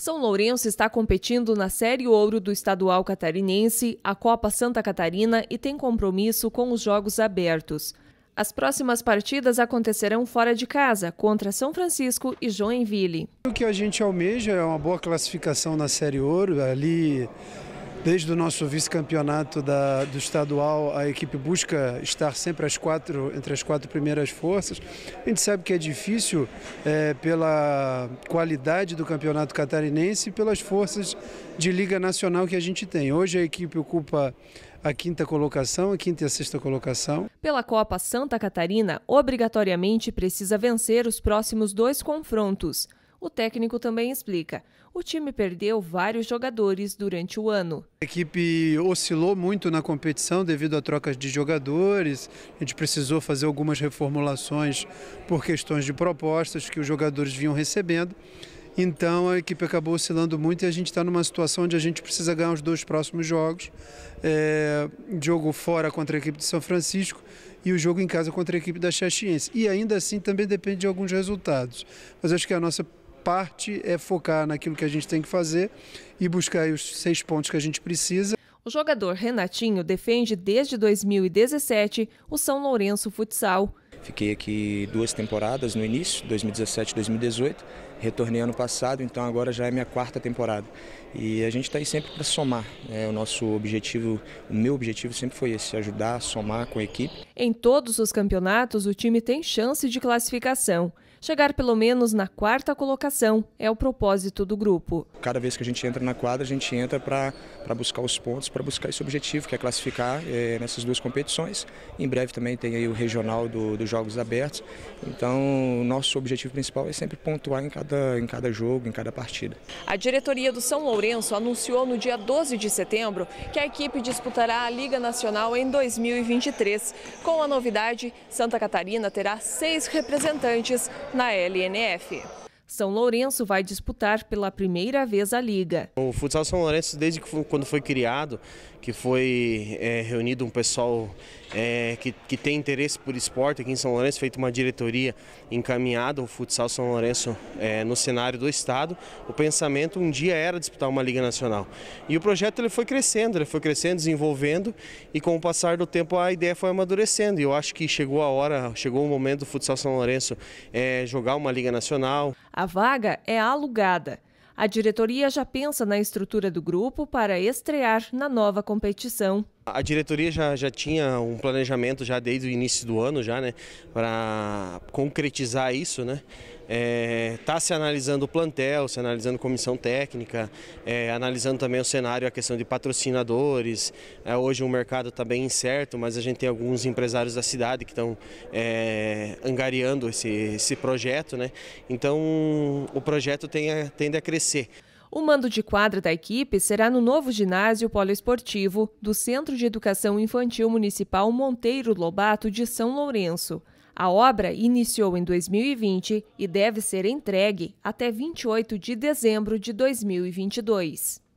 São Lourenço está competindo na Série Ouro do Estadual Catarinense, a Copa Santa Catarina e tem compromisso com os Jogos Abertos. As próximas partidas acontecerão fora de casa, contra São Francisco e Joinville. O que a gente almeja é uma boa classificação na Série Ouro, ali Desde o nosso vice-campeonato do estadual, a equipe busca estar sempre as quatro, entre as quatro primeiras forças. A gente sabe que é difícil é, pela qualidade do campeonato catarinense e pelas forças de liga nacional que a gente tem. Hoje a equipe ocupa a quinta colocação, a quinta e a sexta colocação. Pela Copa Santa Catarina, obrigatoriamente precisa vencer os próximos dois confrontos. O técnico também explica: o time perdeu vários jogadores durante o ano. A equipe oscilou muito na competição devido a trocas de jogadores. A gente precisou fazer algumas reformulações por questões de propostas que os jogadores vinham recebendo. Então a equipe acabou oscilando muito e a gente está numa situação onde a gente precisa ganhar os dois próximos jogos. É, jogo fora contra a equipe de São Francisco e o jogo em casa contra a equipe da Chaxiense. E ainda assim também depende de alguns resultados. Mas acho que a nossa parte é focar naquilo que a gente tem que fazer e buscar os seis pontos que a gente precisa. O jogador Renatinho defende desde 2017 o São Lourenço Futsal. Fiquei aqui duas temporadas no início, 2017 e 2018. Retornei ano passado, então agora já é minha quarta temporada. E a gente está aí sempre para somar. É, o nosso objetivo, o meu objetivo sempre foi esse, ajudar, somar com a equipe. Em todos os campeonatos, o time tem chance de classificação. Chegar pelo menos na quarta colocação é o propósito do grupo. Cada vez que a gente entra na quadra, a gente entra para buscar os pontos, para buscar esse objetivo, que é classificar é, nessas duas competições. Em breve também tem aí o regional dos do Jogos Abertos. Então, nosso objetivo principal é sempre pontuar em cada, em cada jogo, em cada partida. A diretoria do São Lourenço anunciou no dia 12 de setembro que a equipe disputará a Liga Nacional em 2023. Com a novidade, Santa Catarina terá seis representantes na LNF. São Lourenço vai disputar pela primeira vez a liga. O futsal São Lourenço, desde foi, quando foi criado, que foi é, reunido um pessoal é, que, que tem interesse por esporte aqui em São Lourenço, feito uma diretoria encaminhada, o futsal São Lourenço é, no cenário do estado. O pensamento um dia era disputar uma Liga Nacional. E o projeto ele foi crescendo, ele foi crescendo, desenvolvendo e com o passar do tempo a ideia foi amadurecendo. E eu acho que chegou a hora, chegou o momento do futsal São Lourenço é, jogar uma Liga Nacional. A vaga é alugada. A diretoria já pensa na estrutura do grupo para estrear na nova competição. A diretoria já, já tinha um planejamento já desde o início do ano já, né, para concretizar isso, né? Está é, tá se analisando o plantel, se analisando comissão técnica, é, analisando também o cenário, a questão de patrocinadores. É, hoje o mercado está bem incerto, mas a gente tem alguns empresários da cidade que estão é, angariando esse, esse projeto, né? Então o projeto tem a, tende a crescer. O mando de quadra da equipe será no novo ginásio poliesportivo do Centro de Educação Infantil Municipal Monteiro Lobato de São Lourenço. A obra iniciou em 2020 e deve ser entregue até 28 de dezembro de 2022.